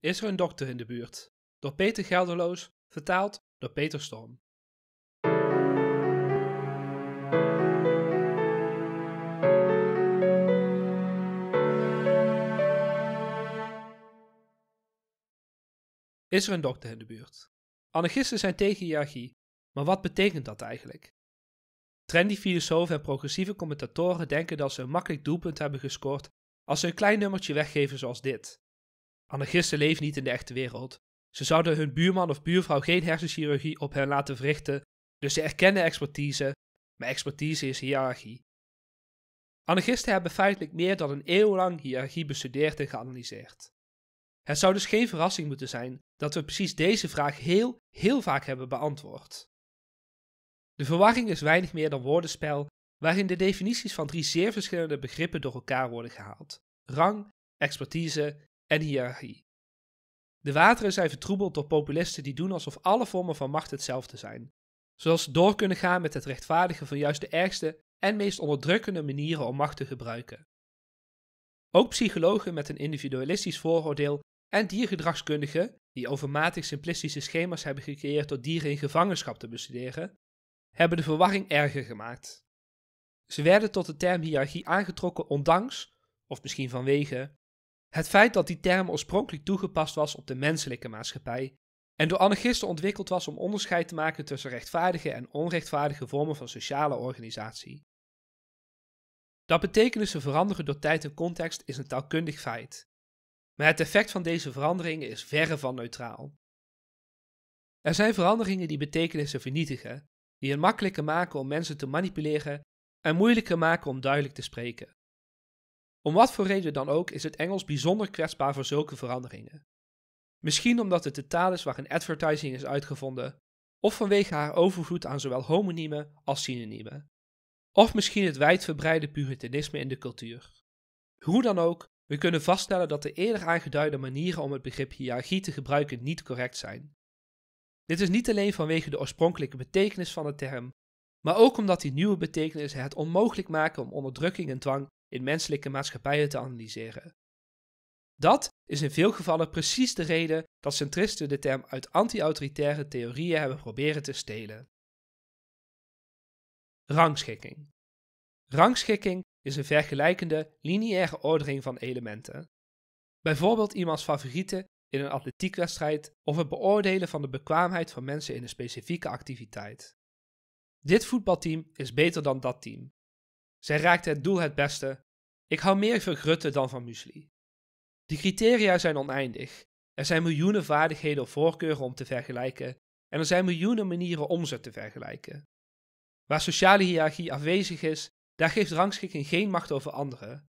Is er een dokter in de buurt? Door Peter Gelderloos, vertaald door Peter Storm. Is er een dokter in de buurt? Anarchisten zijn tegen hiërarchie, maar wat betekent dat eigenlijk? Trendy filosofen en progressieve commentatoren denken dat ze een makkelijk doelpunt hebben gescoord als ze een klein nummertje weggeven zoals dit. Anarchisten leven niet in de echte wereld. Ze zouden hun buurman of buurvrouw geen hersenchirurgie op hen laten verrichten, dus ze erkennen expertise, maar expertise is hiërarchie. Anarchisten hebben feitelijk meer dan een eeuw lang hiërarchie bestudeerd en geanalyseerd. Het zou dus geen verrassing moeten zijn dat we precies deze vraag heel, heel vaak hebben beantwoord. De verwarring is weinig meer dan woordenspel, waarin de definities van drie zeer verschillende begrippen door elkaar worden gehaald: rang, expertise en hiërarchie. De wateren zijn vertroebeld door populisten die doen alsof alle vormen van macht hetzelfde zijn, zoals ze door kunnen gaan met het rechtvaardigen van juist de ergste en meest onderdrukkende manieren om macht te gebruiken. Ook psychologen met een individualistisch vooroordeel en diergedragskundigen, die overmatig simplistische schema's hebben gecreëerd door dieren in gevangenschap te bestuderen, hebben de verwarring erger gemaakt. Ze werden tot de term hiërarchie aangetrokken ondanks, of misschien vanwege, het feit dat die term oorspronkelijk toegepast was op de menselijke maatschappij en door anarchisten ontwikkeld was om onderscheid te maken tussen rechtvaardige en onrechtvaardige vormen van sociale organisatie. Dat betekenissen veranderen door tijd en context is een taalkundig feit, maar het effect van deze veranderingen is verre van neutraal. Er zijn veranderingen die betekenissen vernietigen, die het makkelijker maken om mensen te manipuleren en moeilijker maken om duidelijk te spreken. Om wat voor reden dan ook is het Engels bijzonder kwetsbaar voor zulke veranderingen. Misschien omdat het de taal is waarin advertising is uitgevonden, of vanwege haar overvloed aan zowel homoniemen als synoniemen. Of misschien het wijdverbreide puritanisme in de cultuur. Hoe dan ook, we kunnen vaststellen dat de eerder aangeduide manieren om het begrip hiërarchie te gebruiken niet correct zijn. Dit is niet alleen vanwege de oorspronkelijke betekenis van de term, maar ook omdat die nieuwe betekenissen het onmogelijk maken om onderdrukking en dwang in menselijke maatschappijen te analyseren. Dat is in veel gevallen precies de reden dat centristen de term uit anti-autoritaire theorieën hebben proberen te stelen. Rangschikking. Rangschikking is een vergelijkende, lineaire ordening van elementen. Bijvoorbeeld iemands favorieten in een atletiekwedstrijd of het beoordelen van de bekwaamheid van mensen in een specifieke activiteit. Dit voetbalteam is beter dan dat team. Zij raakte het doel het beste. Ik hou meer van Grutte dan van muesli. De criteria zijn oneindig. Er zijn miljoenen vaardigheden of voorkeuren om te vergelijken en er zijn miljoenen manieren om ze te vergelijken. Waar sociale hiërarchie afwezig is, daar geeft rangschikking geen macht over anderen.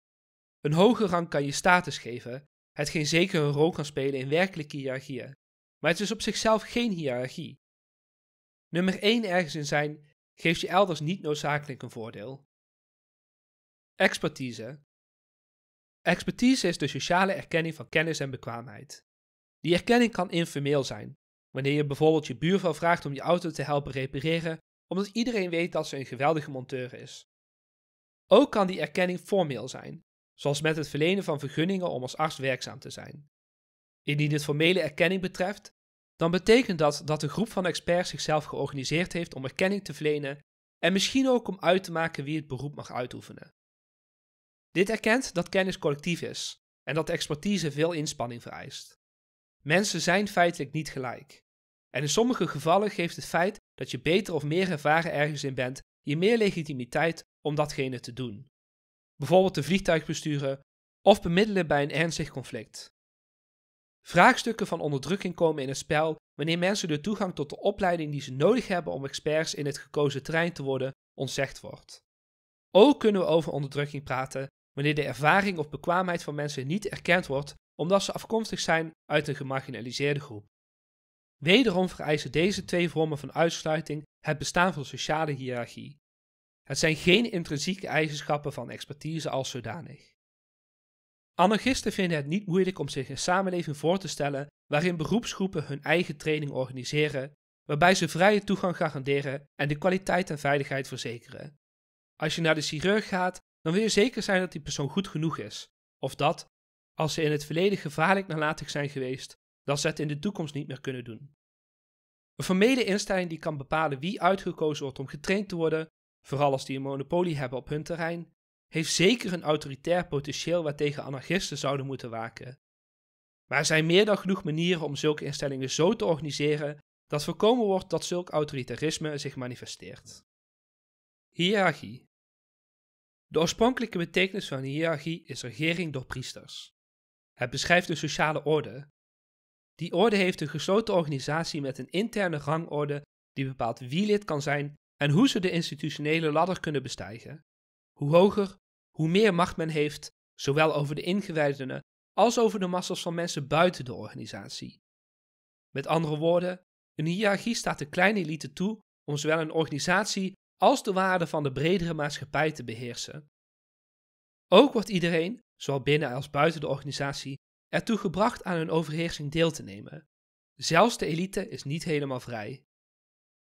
Een hoge rang kan je status geven, hetgeen zeker een rol kan spelen in werkelijke hiërarchieën, maar het is op zichzelf geen hiërarchie. Nummer 1 ergens in zijn geeft je elders niet noodzakelijk een voordeel. Expertise. Expertise is de sociale erkenning van kennis en bekwaamheid. Die erkenning kan informeel zijn, wanneer je bijvoorbeeld je buurvrouw vraagt om je auto te helpen repareren, omdat iedereen weet dat ze een geweldige monteur is. Ook kan die erkenning formeel zijn, zoals met het verlenen van vergunningen om als arts werkzaam te zijn. Indien het formele erkenning betreft, dan betekent dat dat een groep van experts zichzelf georganiseerd heeft om erkenning te verlenen en misschien ook om uit te maken wie het beroep mag uitoefenen. Dit erkent dat kennis collectief is en dat expertise veel inspanning vereist. Mensen zijn feitelijk niet gelijk. En in sommige gevallen geeft het feit dat je beter of meer ervaren ergens in bent je meer legitimiteit om datgene te doen. Bijvoorbeeld de vliegtuig besturen of bemiddelen bij een ernstig conflict. Vraagstukken van onderdrukking komen in het spel wanneer mensen de toegang tot de opleiding die ze nodig hebben om experts in het gekozen terrein te worden ontzegd wordt. Ook kunnen we over onderdrukking praten wanneer de ervaring of bekwaamheid van mensen niet erkend wordt omdat ze afkomstig zijn uit een gemarginaliseerde groep. Wederom vereisen deze twee vormen van uitsluiting het bestaan van sociale hiërarchie. Het zijn geen intrinsieke eigenschappen van expertise als zodanig. Anarchisten vinden het niet moeilijk om zich een samenleving voor te stellen waarin beroepsgroepen hun eigen training organiseren, waarbij ze vrije toegang garanderen en de kwaliteit en veiligheid verzekeren. Als je naar de chirurg gaat, dan wil je zeker zijn dat die persoon goed genoeg is. Of dat, als ze in het verleden gevaarlijk nalatig zijn geweest, dat ze het in de toekomst niet meer kunnen doen. Een formele instelling die kan bepalen wie uitgekozen wordt om getraind te worden, vooral als die een monopolie hebben op hun terrein, heeft zeker een autoritair potentieel waartegen anarchisten zouden moeten waken. Maar er zijn meer dan genoeg manieren om zulke instellingen zo te organiseren dat voorkomen wordt dat zulk autoritarisme zich manifesteert. Hierarchie. De oorspronkelijke betekenis van hiërarchie is regering door priesters. Het beschrijft een sociale orde. Die orde heeft een gesloten organisatie met een interne rangorde die bepaalt wie lid kan zijn en hoe ze de institutionele ladder kunnen bestijgen. Hoe hoger, hoe meer macht men heeft, zowel over de ingewijdenen als over de massas van mensen buiten de organisatie. Met andere woorden, een hiërarchie staat de kleine elite toe om zowel een organisatie als de waarde van de bredere maatschappij te beheersen. Ook wordt iedereen, zowel binnen als buiten de organisatie, ertoe gebracht aan hun overheersing deel te nemen. Zelfs de elite is niet helemaal vrij.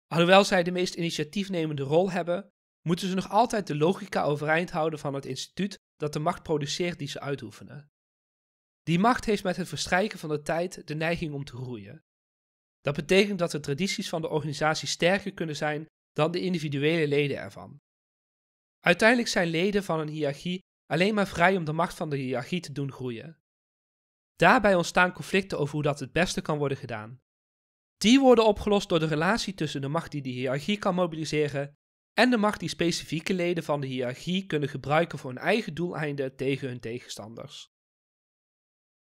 Alhoewel zij de meest initiatiefnemende rol hebben, moeten ze nog altijd de logica overeind houden van het instituut dat de macht produceert die ze uitoefenen. Die macht heeft met het verstrijken van de tijd de neiging om te groeien. Dat betekent dat de tradities van de organisatie sterker kunnen zijn dan de individuele leden ervan. Uiteindelijk zijn leden van een hiërarchie alleen maar vrij om de macht van de hiërarchie te doen groeien. Daarbij ontstaan conflicten over hoe dat het beste kan worden gedaan. Die worden opgelost door de relatie tussen de macht die de hiërarchie kan mobiliseren en de macht die specifieke leden van de hiërarchie kunnen gebruiken voor hun eigen doeleinden tegen hun tegenstanders.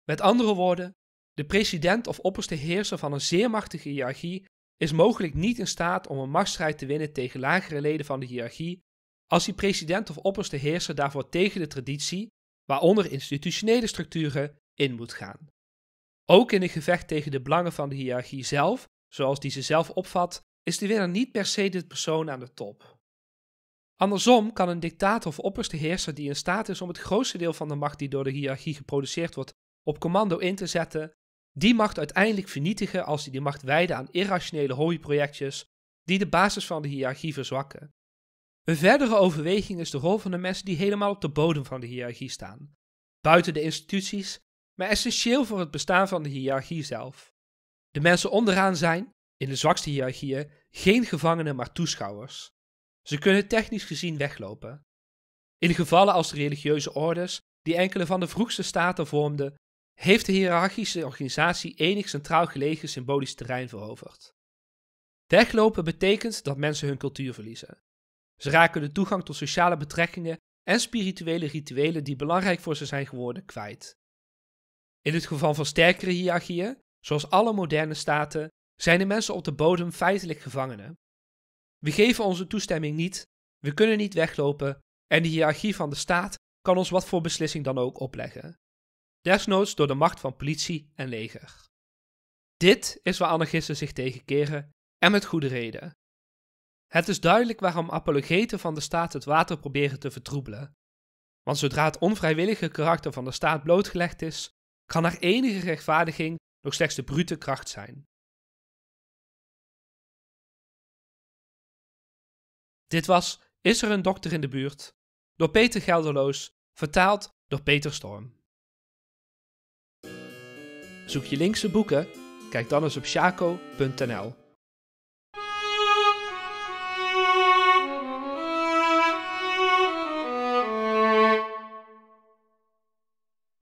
Met andere woorden, de president of opperste heerser van een zeer machtige hiërarchie is mogelijk niet in staat om een machtsstrijd te winnen tegen lagere leden van de hiërarchie als die president of opperste heerser daarvoor tegen de traditie, waaronder institutionele structuren, in moet gaan. Ook in een gevecht tegen de belangen van de hiërarchie zelf, zoals die ze zelf opvat, is de winnaar niet per se de persoon aan de top. Andersom kan een dictator of opperste heerser die in staat is om het grootste deel van de macht die door de hiërarchie geproduceerd wordt op commando in te zetten, die macht uiteindelijk vernietigen als hij die macht wijden aan irrationele hobbyprojectjes die de basis van de hiërarchie verzwakken. Een verdere overweging is de rol van de mensen die helemaal op de bodem van de hiërarchie staan, buiten de instituties, maar essentieel voor het bestaan van de hiërarchie zelf. De mensen onderaan zijn, in de zwakste hiërarchieën, geen gevangenen maar toeschouwers. Ze kunnen technisch gezien weglopen. In gevallen als de religieuze orders, die enkele van de vroegste staten vormden, heeft de hiërarchische organisatie enig centraal gelegen symbolisch terrein veroverd. Weglopen betekent dat mensen hun cultuur verliezen. Ze raken de toegang tot sociale betrekkingen en spirituele rituelen die belangrijk voor ze zijn geworden kwijt. In het geval van sterkere hiërarchieën, zoals alle moderne staten, zijn de mensen op de bodem feitelijk gevangenen. We geven onze toestemming niet, we kunnen niet weglopen en de hiërarchie van de staat kan ons wat voor beslissing dan ook opleggen desnoods door de macht van politie en leger. Dit is waar anarchisten zich tegen keren en met goede reden. Het is duidelijk waarom apologeten van de staat het water proberen te vertroebelen. Want zodra het onvrijwillige karakter van de staat blootgelegd is, kan haar enige rechtvaardiging nog slechts de brute kracht zijn. Dit was Is er een dokter in de buurt? door Peter Gelderloos, vertaald door Peter Storm. Zoek je linkse boeken? Kijk dan eens op shaco.nl.